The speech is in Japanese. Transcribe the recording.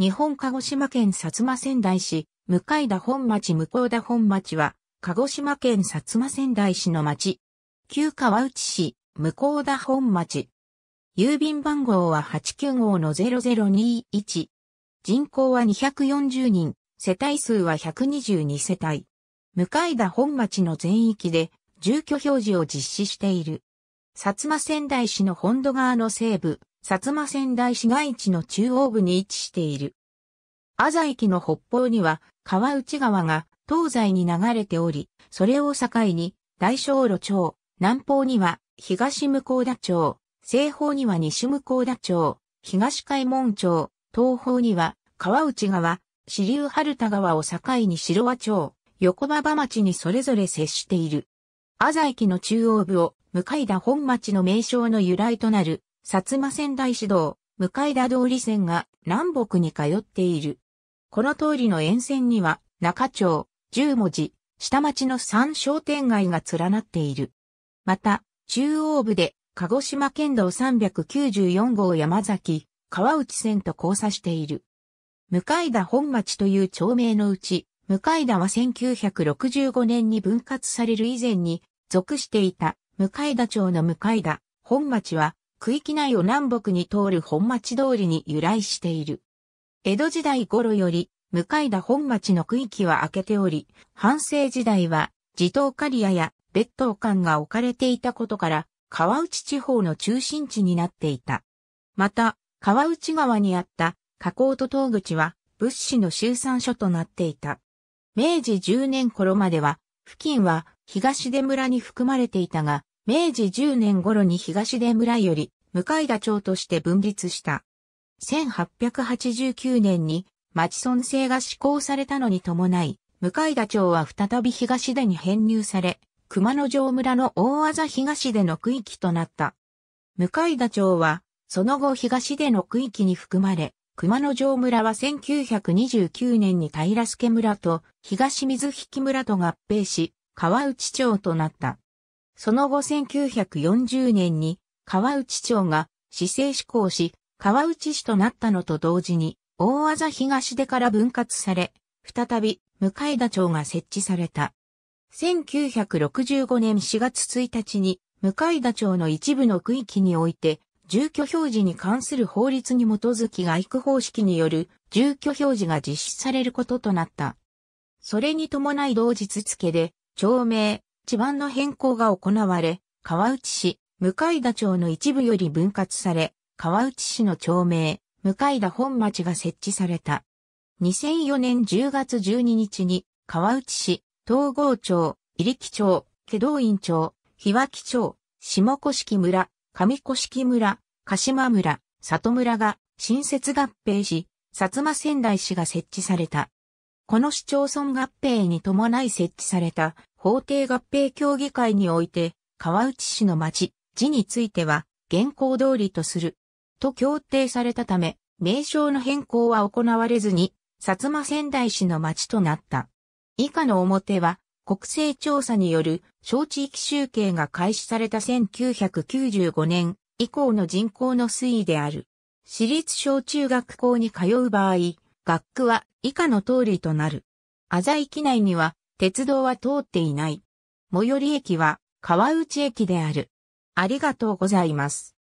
日本鹿児島県薩摩仙台市、向田本町向田本町は、鹿児島県薩摩仙台市の町。旧川内市、向田本町。郵便番号は89号の0021。人口は240人、世帯数は122世帯。向田本町の全域で住居表示を実施している。薩摩仙台市の本土側の西部、薩摩仙台市街地の中央部に位置している。安佐駅の北方には川内川が東西に流れており、それを境に大正路町、南方には東向田町、西方には西向田町、東海門町、東方には川内川、支流春田川を境に白和町、横馬場町にそれぞれ接している。安佐駅の中央部を向田本町の名称の由来となる薩摩仙台市道、向田通り線が南北に通っている。この通りの沿線には、中町、十文字、下町の三商店街が連なっている。また、中央部で、鹿児島県道394号山崎、川内線と交差している。向田本町という町名のうち、向田は1965年に分割される以前に属していた向田町の向田本町は区域内を南北に通る本町通りに由来している。江戸時代頃より、向田本町の区域は開けており、半世時代は、地頭刈屋や別当館が置かれていたことから、川内地方の中心地になっていた。また、川内川にあった河口と東口は物資の集散所となっていた。明治10年頃までは、付近は東出村に含まれていたが、明治10年頃に東出村より向田町として分立した。1889年に町村制が施行されたのに伴い、向田町は再び東出に編入され、熊野城村の大技東出の区域となった。向田町は、その後東出の区域に含まれ、熊野城村は1929年に平助村と東水引村と合併し、川内町となった。その後1940年に川内町が市政施行し、川内市となったのと同時に、大技東出から分割され、再び向田町が設置された。1965年4月1日に、向田町の一部の区域において、住居表示に関する法律に基づき外区方式による住居表示が実施されることとなった。それに伴い同日付で、町名、地盤の変更が行われ、川内市、向田町の一部より分割され、川内市の町名、向田本町が設置された。2004年10月12日に、川内市、東郷町、入木町、祁答院町、日脇町、下甑村、上甑村、鹿島村、里村が新設合併し、薩摩仙台市が設置された。この市町村合併に伴い設置された法定合併協議会において、川内市の町、字については、現行通りとする。と協定されたため、名称の変更は行われずに、薩摩仙台市の町となった。以下の表は、国勢調査による小地域集計が開始された1995年以降の人口の推移である。私立小中学校に通う場合、学区は以下の通りとなる。浅井機内には鉄道は通っていない。最寄り駅は川内駅である。ありがとうございます。